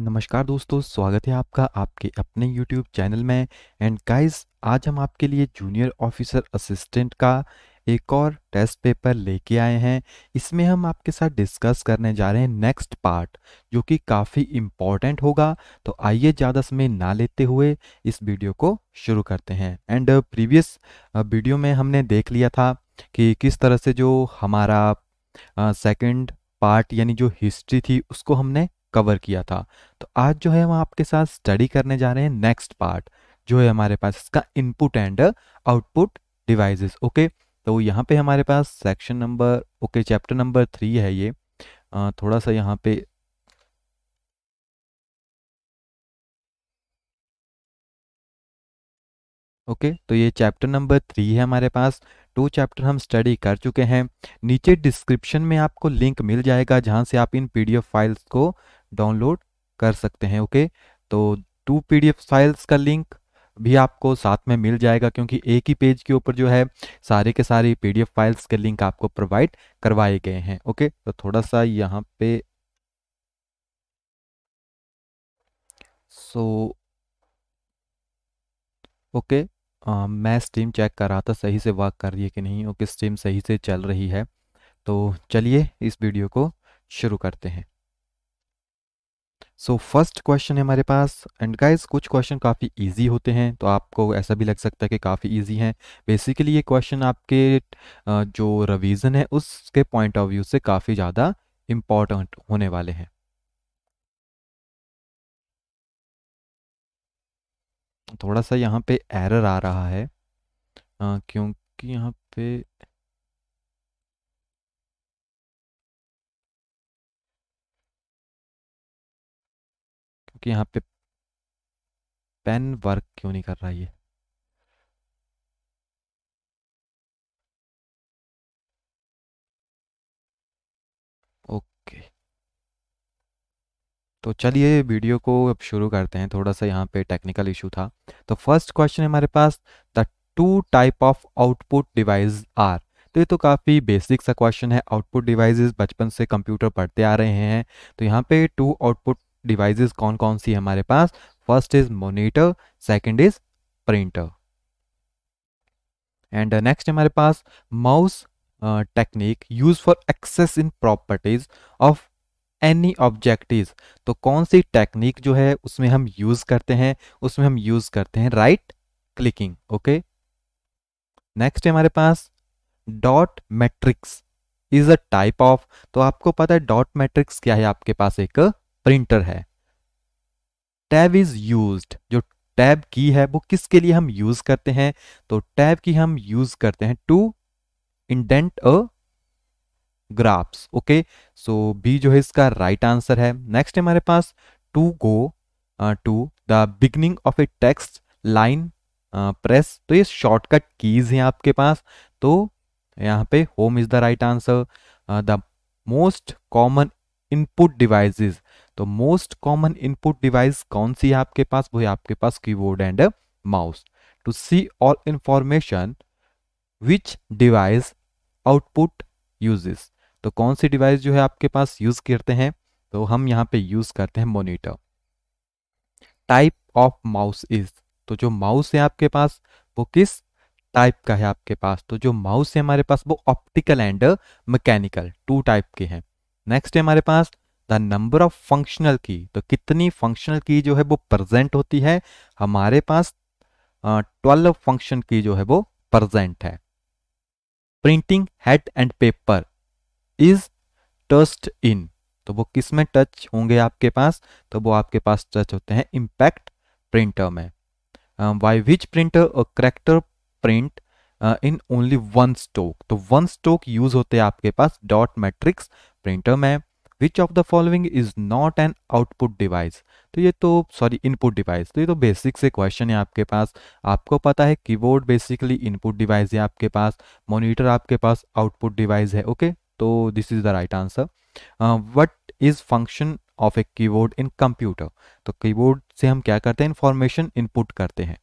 नमस्कार दोस्तों स्वागत है आपका आपके अपने YouTube चैनल में एंड गाइस आज हम आपके लिए जूनियर ऑफिसर असिस्टेंट का एक और टेस्ट पेपर लेके आए हैं इसमें हम आपके साथ डिस्कस करने जा रहे हैं नेक्स्ट पार्ट जो कि काफ़ी इम्पॉर्टेंट होगा तो आइए ज़्यादा समय ना लेते हुए इस वीडियो को शुरू करते हैं एंड प्रीवियस वीडियो में हमने देख लिया था कि किस तरह से जो हमारा सेकेंड पार्ट यानी जो हिस्ट्री थी उसको हमने कवर किया था तो आज जो है हम आपके साथ स्टडी करने जा रहे हैं नेक्स्ट पार्ट जो है हमारे पास इसका input and output devices okay तो यहाँ पे हमारे पास section number okay chapter number three है ये आ, थोड़ा सा यहाँ पे ओके okay, तो ये चैप्टर नंबर थ्री है हमारे पास टू चैप्टर हम स्टडी कर चुके हैं नीचे डिस्क्रिप्शन में आपको लिंक मिल जाएगा जहां से आप इन पीडीएफ फाइल्स को डाउनलोड कर सकते हैं ओके तो टू पीडीएफ फाइल्स का लिंक भी आपको साथ में मिल जाएगा क्योंकि एक ही पेज के ऊपर जो है सारे के सारे पीडीएफ फाइल्स के लिंक आपको प्रोवाइड करवाए गए हैं ओके तो थोड़ा सा यहाँ पे सो ओके आ, मैं स्टीम चेक कर रहा था सही से वर्क कर रही है कि नहीं ओके स्टीम सही से चल रही है तो चलिए इस वीडियो को शुरू करते हैं सो फर्स्ट क्वेश्चन है हमारे पास एंड गाइस कुछ क्वेश्चन काफ़ी इजी होते हैं तो आपको ऐसा भी लग सकता है कि काफ़ी इजी हैं बेसिकली ये क्वेश्चन आपके जो रिवीजन है उसके पॉइंट ऑफ व्यू से काफ़ी ज़्यादा इम्पॉर्टेंट होने वाले हैं थोड़ा सा यहाँ पे एरर आ रहा है क्योंकि यहाँ पे क्योंकि यहाँ पे पेन वर्क क्यों नहीं कर रहा ये ओके तो चलिए वीडियो को अब शुरू करते हैं थोड़ा सा यहाँ पे टेक्निकल इशू था तो फर्स्ट क्वेश्चन है हमारे पास the two type of output device are तो ये तो काफ़ी बेसिक सा क्वेश्चन है आउटपुट डिवाइसेस बचपन से कंप्यूटर पढ़ते आ रहे हैं तो यहाँ पे टू आउटपुट डिवाइसेस कौन कौन सी हमारे पास first is monitor second is printer and next हमारे पास mouse technique use for access in properties of any objective तो कौन सी टेक्निक जो है उसमें हम यूज करते हैं उसमें हम यूज करते हैं राइट क्लिकिंग ओके नेक्स्ट है हमारे पास dot matrix is a type of तो आपको पता है डॉट मैट्रिक्स क्या है आपके पास एक प्रिंटर है टैब इज यूज्ड जो टैब की है वो किसके लिए हम यूज करते हैं तो टैब की हम यूज करते हैं to indent a graphs okay so B जो है इसका राइट right आंसर है नेक्स्ट हमारे पास to go to the beginning of a text line press तो ये शॉर्टकट कीज हैं आपके पास तो यहाँ पे home is the right answer the most common input devices तो मोस्ट कॉमन इनपुट डिवाइस कौन सी है आपके पास वो है आपके पास keyboard and mouse to see all information which device output uses तो कौन सी डिवाइस जो है आपके पास यूज करते हैं तो हम यहाँ पे यूज करते हैं monitor type of mouse is तो जो माउस है आपके पास वो किस टाइप का है आपके पास तो जो माउस है हमारे पास वो optical and mechanical two type के हैं नेक्स्ट है हमारे पास the number of functional key तो कितनी फंक्शनल की जो है वो प्रेजेंट होती है हमारे पास ट्वेल्व फंक्शन की जो है वो प्रेजेंट है printing head and paper is thrust in तो वो किस में टच होंगे आपके पास तो वो आपके पास टच होते हैं इम्पैक्ट प्रिंटर में वाई विच प्रिंटर और character print in only one stroke तो वन स्टोक यूज होते हैं आपके पास डॉट मैट्रिक्स प्रिंटर में which of the following is not an output device तो ये तो सॉरी इनपुट डिवाइस तो ये तो बेसिक से क्वेश्चन है आपके पास आपको पता है कीबोर्ड बेसिकली इनपुट डिवाइस है आपके पास मॉनिटर आपके पास आउटपुट डिवाइस है ओके तो this is the right answer what is function of a keyboard in computer तो कीबोर्ड से हम क्या करते हैं इंफॉर्मेशन इनपुट करते हैं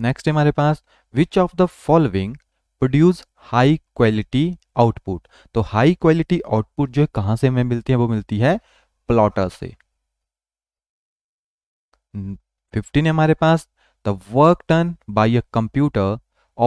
नेक्स्ट हमारे पास which of the following produce high quality output तो हाई क्वालिटी आउटपुट जो है कहां से हमें मिलती है वो मिलती है प्लॉटर से फिफ्टीन हमारे पास the work done by a computer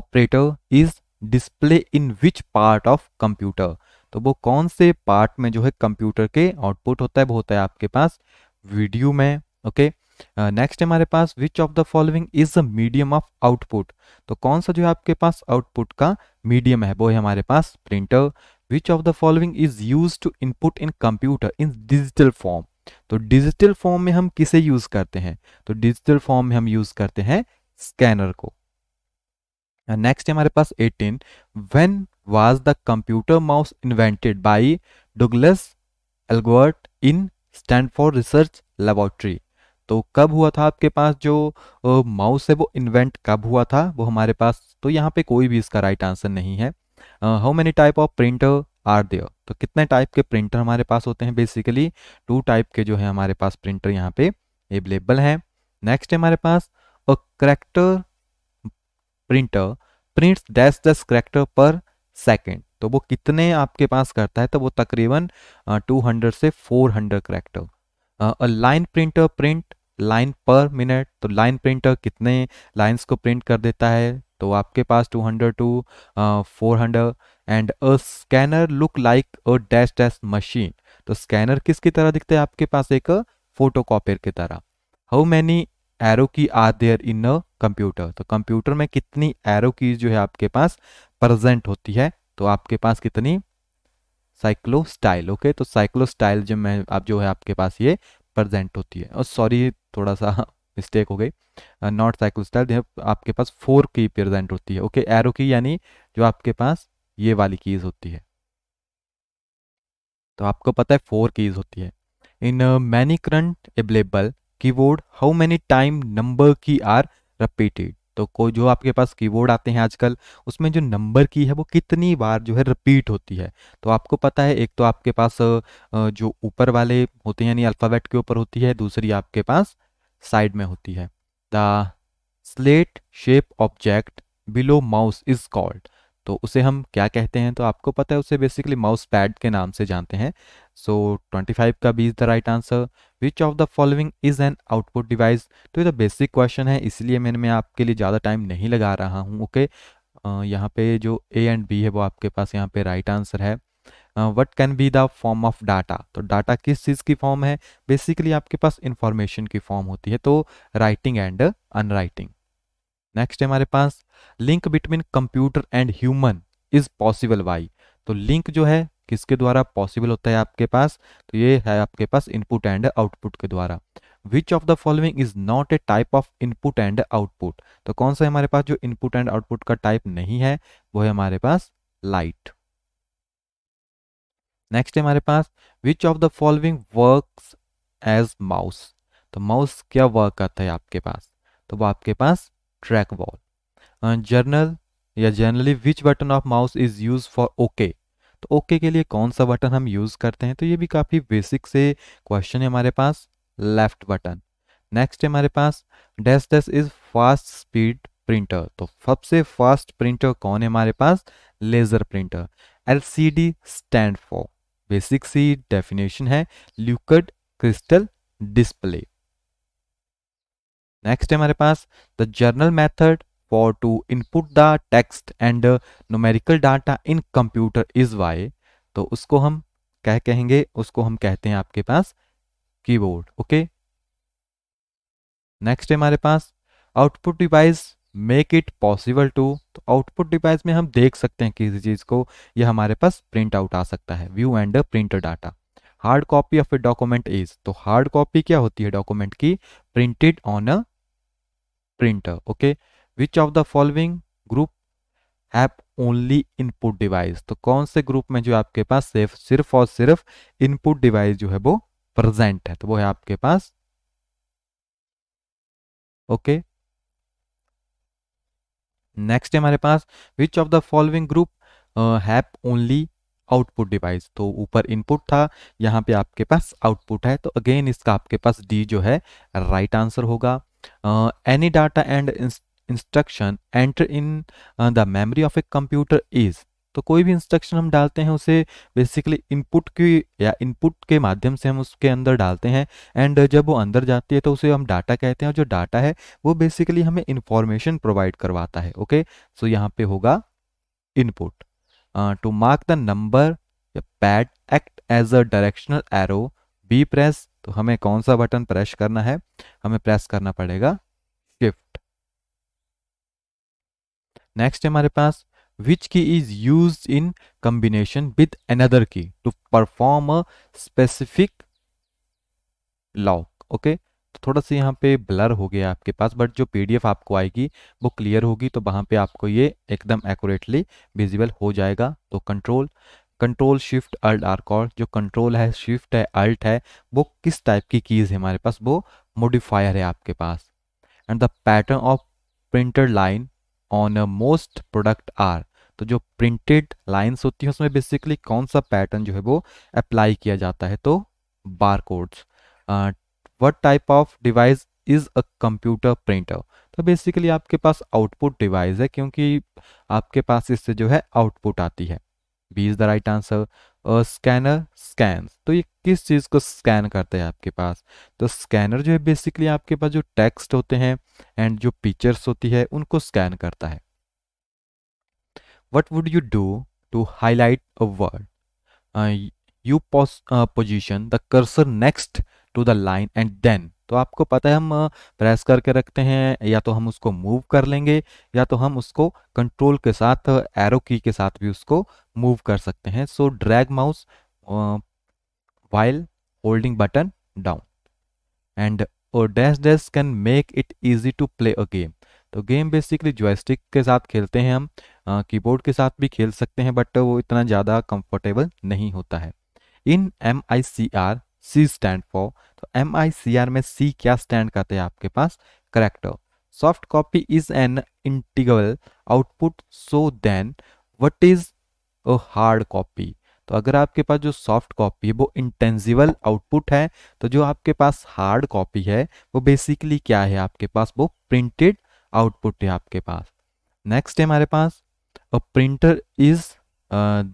operator is display in which part of computer तो वो कौन से पार्ट में जो है कंप्यूटर के आउटपुट होता है वो होता है आपके पास वीडियो में ओके okay? नेक्स्ट uh, हमारे पास which of the following is the medium of output तो कौन सा जो है आपके पास आउटपुट का मीडियम है वो है हमारे पास printer which of the following is use to input in computer in digital form तो डिजिटल फॉर्म में हम किसे यूज करते हैं तो डिजिटल फॉर्म में हम यूज करते हैं स्कैनर को नेक्स्ट हमारे पास 18 when was the computer mouse invented by Douglas Engelbart in Stanford research laboratory तो कब हुआ था आपके पास जो माउस है वो इन्वेंट कब हुआ था वो हमारे पास तो यहाँ पे कोई भी इसका राइट आंसर नहीं है how many type of printer are there तो कितने टाइप के प्रिंटर हमारे पास होते हैं बेसिकली टू टाइप के जो है हमारे पास प्रिंटर यहाँ पे अवेलेबल हैं नेक्स्ट है हमारे पास a character printer print dash दस करेक्टर पर सेकेंड तो वो कितने आपके पास करता है तो वो तकरीबन 200 से four hundred character a line printer print line per minute तो लाइन प्रिंटर कितने लाइंस को प्रिंट कर देता है तो आपके पास 200 to four hundred and a scanner look like a dash dash machine तो स्कैनर किसकी तरह दिखते हैं आपके पास एक फोटो कॉपियर की तरह how many arrow key are there in a computer तो कंप्यूटर में कितनी एरो की जो है आपके पास प्रेजेंट होती है तो आपके पास कितनी साइक्लो स्टाइल ओके तो साइक्लो स्टाइल जो मैं आप जो है आपके पास ये प्रजेंट होती है और सॉरी थोड़ा सा मिस्टेक हो गई नॉट साइकिल स्टाइल आपके पास फोर की प्रजेंट होती है ओके okay, एरो की यानी जो आपके पास ये वाली कीज होती है तो आपको पता है फोर कीज होती है in many current available keyboard how many time number key are repeated तो को जो आपके पास कीबोर्ड आते हैं आजकल उसमें जो नंबर की है वो कितनी बार जो है रिपीट होती है तो आपको पता है एक तो आपके पास जो ऊपर वाले होते हैं यानी अल्फ़ाबेट के ऊपर होती है दूसरी आपके पास साइड में होती है the slate shape object below mouse is called तो उसे हम क्या कहते हैं तो आपको पता है उसे बेसिकली माउस पैड के नाम से जानते हैं ट्वेंटी फाइव का B is the right answer which of the following is an output device तो ये तो बेसिक क्वेश्चन है इसलिए मैंने मैं आपके लिए ज़्यादा टाइम नहीं लगा रहा हूँ ओके okay? यहाँ पे जो ए एंड बी है वो आपके पास यहाँ पे राइट right आंसर है what can be the form of data तो डाटा किस चीज़ की फॉर्म है बेसिकली आपके पास इंफॉर्मेशन की फॉर्म होती है तो राइटिंग एंड अनराइटिंग नेक्स्ट है हमारे पास link between computer and human is possible by तो लिंक जो है किसके द्वारा पॉसिबल होता है आपके पास तो ये है आपके पास इनपुट एंड आउटपुट के द्वारा which of the following is not a type of input and output तो कौन सा हमारे पास जो इनपुट एंड आउटपुट का टाइप नहीं है वो है हमारे पास लाइट नेक्स्ट हमारे पास which of the following work as mouse तो माउस क्या वर्क करता है आपके पास तो वो आपके पास ट्रैक बॉल जर्नल या generally which button of mouse is use for okay तो ओके के लिए कौन सा बटन हम यूज़ करते हैं तो ये भी काफ़ी बेसिक से क्वेश्चन है हमारे पास लेफ्ट बटन नेक्स्ट है हमारे पास dash dash is fast speed printer तो सबसे फास्ट प्रिंटर कौन है हमारे पास laser printer L C D stand for basic C definition है ल्यूकड क्रिस्टल डिस्प्ले नेक्स्ट है हमारे पास the general method for to input the text and uh, numerical data in computer is why तो उसको हम क्या कहेंगे उसको हम कहते हैं आपके पास कीबोर्ड ओके नेक्स्ट है हमारे पास output device make it possible to तो आउटपुट डिवाइस में हम देख सकते हैं किसी चीज़ को यह हमारे पास प्रिंट आउट आ सकता है view and print data hard copy of a document is तो हार्ड कॉपी क्या होती है डॉक्यूमेंट की printed on a printer okay okay? Which of the following group have only input device तो कौन से ग्रुप में जो आपके पास सिर्फ सिर्फ और सिर्फ इनपुट डिवाइस जो है वो प्रेजेंट है तो वो है आपके पास ओके नेक्स्ट है हमारे पास which of the following group have only output device तो ऊपर इनपुट था यहाँ पे आपके पास आउटपुट है तो अगेन इसका आपके पास डी जो है राइट right आंसर होगा any data and instruction enter in the memory of a computer is तो कोई भी इंस्ट्रक्शन हम डालते हैं उसे बेसिकली इनपुट की या इनपुट के माध्यम से हम उसके अंदर डालते हैं एंड जब वो अंदर जाती है तो उसे हम डाटा कहते हैं और जो डाटा है वो बेसिकली हमें इंफॉर्मेशन प्रोवाइड करवाता है ओके सो यहाँ पे होगा input to mark the number pad act as a directional arrow be press तो हमें कौन सा बटन प्रेस करना है हमें प्रेस करना पड़ेगा शिफ्ट नेक्स्ट है हमारे पास which key is use in combination with another key to perform a specific lock okay थोड़ा सा यहाँ पे ब्लर हो गया आपके पास बट जो पीडीएफ आपको आएगी वो क्लियर होगी तो वहाँ पे आपको ये एकदम एक्यूरेटली विजिबल हो जाएगा तो control control shift alt are call जो कंट्रोल है शिफ्ट है अल्ट है वो किस टाइप की कीज़ है हमारे पास वो मोडिफायर है आपके पास and the pattern of printed line on a most product are तो जो प्रिंटेड लाइंस होती हैं उसमें बेसिकली कौन सा पैटर्न जो है वो अप्लाई किया जाता है तो bar codes what type of device is a computer printer तो बेसिकली आपके पास आउटपुट डिवाइस है क्योंकि आपके पास इससे जो है आउटपुट आती है B is the right answer scanner scan तो ये किस चीज़ को स्कैन करते हैं आपके पास तो स्कैनर जो है बेसिकली आपके पास जो टेक्स्ट होते हैं एंड जो पिक्चर्स होती है उनको स्कैन करता है what would you do to highlight a word you position the cursor next to the line and then तो आपको पता है हम प्रेस करके रखते हैं या तो हम उसको मूव कर लेंगे या तो हम उसको कंट्रोल के साथ एरो की के साथ भी उसको मूव कर सकते हैं so drag mouse while holding button down and और dash dash can make it easy to play a game तो गेम बेसिकली जॉयस्टिक के साथ खेलते हैं हम कीबोर्ड uh, के साथ भी खेल सकते हैं बट वो इतना ज़्यादा कंफर्टेबल नहीं होता है in M I C R C stand for तो एम आई सी आर में सी क्या स्टैंड करते हैं आपके पास character soft copy is an integral output so then what is और हार्ड कॉपी तो अगर आपके पास जो सॉफ्ट कॉपी है वो इंटेंजिबल आउटपुट है तो जो आपके पास हार्ड कॉपी है वो बेसिकली क्या है आपके पास वो प्रिंटेड आउटपुट है आपके पास नेक्स्ट है हमारे पास a printer is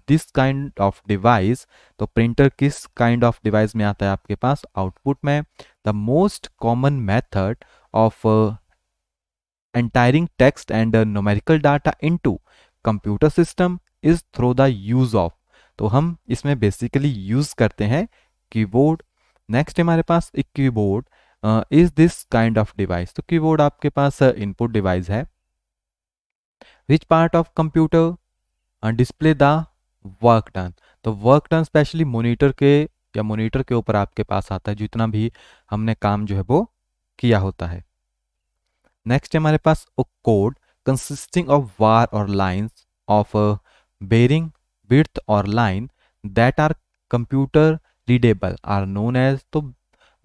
this kind of device तो प्रिंटर किस काइंड ऑफ डिवाइस में आता है आपके पास आउटपुट में the most common method of entering text and numerical data to computer system is through the use of तो हम इसमें बेसिकली यूज करते हैं कीबोर्ड नेक्स्ट हमारे पास एक keyboard is this kind of device तो कीबोर्ड आपके पास इनपुट uh, डिवाइस है which part of computer display the work done तो वर्क डन स्पेशली मोनिटर के या मोनिटर के ऊपर आपके पास आता है जितना भी हमने काम जो है वो किया होता है नेक्स्ट हमारे पास कोड कंसिस्टिंग ऑफ वार और lines of bearing, width or line that are computer readable are known as तो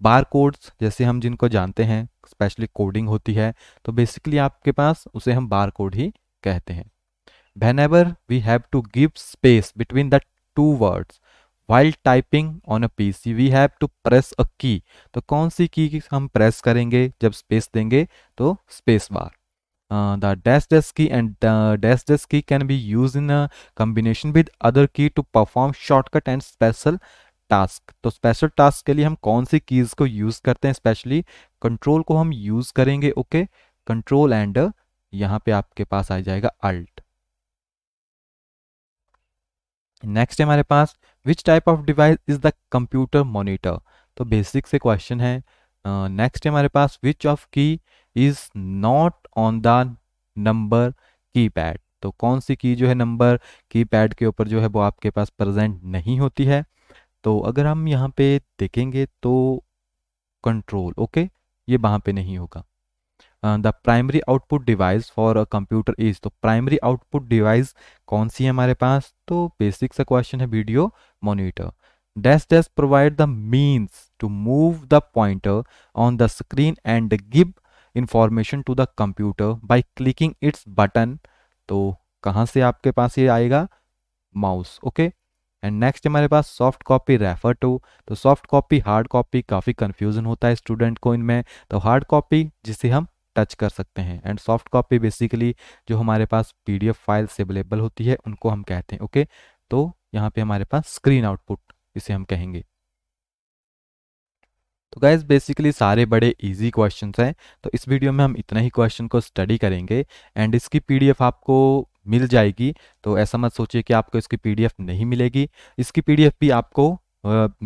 बार कोड्स जैसे हम जिनको जानते हैं स्पेशली कोडिंग होती है तो बेसिकली आपके पास उसे हम बार कोड ही कहते हैं whenever we have to give space between the two words while typing on a P C we have to press a key तो कौन सी की हम प्रेस करेंगे जब स्पेस देंगे तो space bar the dash desk key and the dash desk key can be use in combination with other key to perform shortcut and special task तो special task के लिए हम कौन सी कीज़ को यूज़ करते हैं स्पेशली कंट्रोल को हम यूज़ करेंगे ओके कंट्रोल एंड यहाँ पे आपके पास आ जाएगा अल्ट नेक्स्ट है हमारे पास which type of device is the computer monitor तो बेसिक से क्वेश्चन है नेक्स्ट uh, है हमारे पास which of key is not on the number key pad तो कौन सी की जो है नंबर की पैड के ऊपर जो है वो आपके पास प्रेजेंट नहीं होती है तो अगर हम यहाँ पे देखेंगे तो कंट्रोल ओके ये वहाँ पे नहीं होगा the primary output device for a computer is तो प्राइमरी आउटपुट डिवाइस कौन सी है हमारे पास तो बेसिक सा क्वेश्चन है video monitor dash dash provide the means to move the pointer on the screen and give information to the computer by clicking its button तो कहाँ से आपके पास ये आएगा माउस ओके एंड नेक्स्ट हमारे पास सॉफ्ट कॉपी रेफर टू तो soft copy hard copy काफ़ी कन्फ्यूजन होता है स्टूडेंट को इनमें तो हार्ड कॉपी जिसे हम टच कर सकते हैं एंड सॉफ्ट कॉपी बेसिकली जो हमारे पास पीडीएफ एफ फाइल्स अवेलेबल होती है उनको हम कहते हैं ओके okay? तो यहाँ पे हमारे पास स्क्रीन आउटपुट इसे हम कहेंगे तो गाइज बेसिकली सारे बड़े इजी क्वेश्चन हैं तो इस वीडियो में हम इतना ही क्वेश्चन को स्टडी करेंगे एंड इसकी पीडीएफ आपको मिल जाएगी तो ऐसा मत सोचिए कि आपको इसकी पीडीएफ नहीं मिलेगी इसकी पीडीएफ भी आपको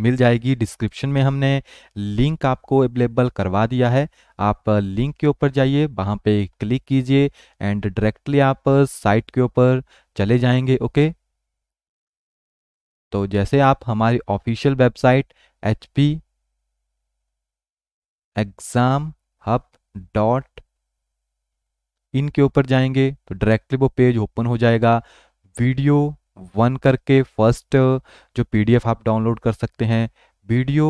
मिल जाएगी डिस्क्रिप्शन में हमने लिंक आपको अवेलेबल करवा दिया है आप लिंक के ऊपर जाइए वहाँ पे क्लिक कीजिए एंड डायरेक्टली आप साइट के ऊपर चले जाएंगे ओके तो जैसे आप हमारी official website H exam hub dot in के ऊपर जाएंगे तो डायरेक्टली वो पेज ओपन हो जाएगा वीडियो वन करके फर्स्ट जो पीडीएफ आप डाउनलोड कर सकते हैं वीडियो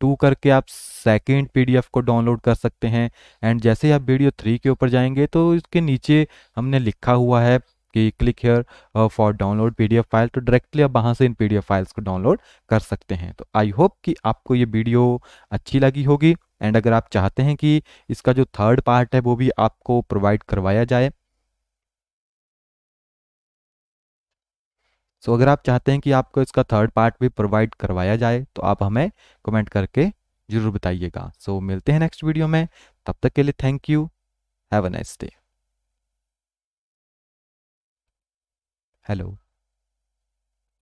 टू करके आप सेकेंड पीडीएफ को डाउनलोड कर सकते हैं एंड जैसे ही आप वीडियो थ्री के ऊपर जाएंगे तो इसके नीचे हमने लिखा हुआ है कि click here for download PDF file तो डायरेक्टली आप वहाँ से इन पीडीएफ फाइल्स को डाउनलोड कर सकते हैं तो आई होप कि आपको ये वीडियो अच्छी लगी होगी एंड अगर आप चाहते हैं कि इसका जो थर्ड पार्ट है वो भी आपको प्रोवाइड करवाया जाए सो so, अगर आप चाहते हैं कि आपको इसका थर्ड पार्ट भी प्रोवाइड करवाया जाए तो आप हमें कमेंट करके ज़रूर बताइएगा सो so, मिलते हैं नेक्स्ट वीडियो में तब तक के लिए thank you have a nice day hello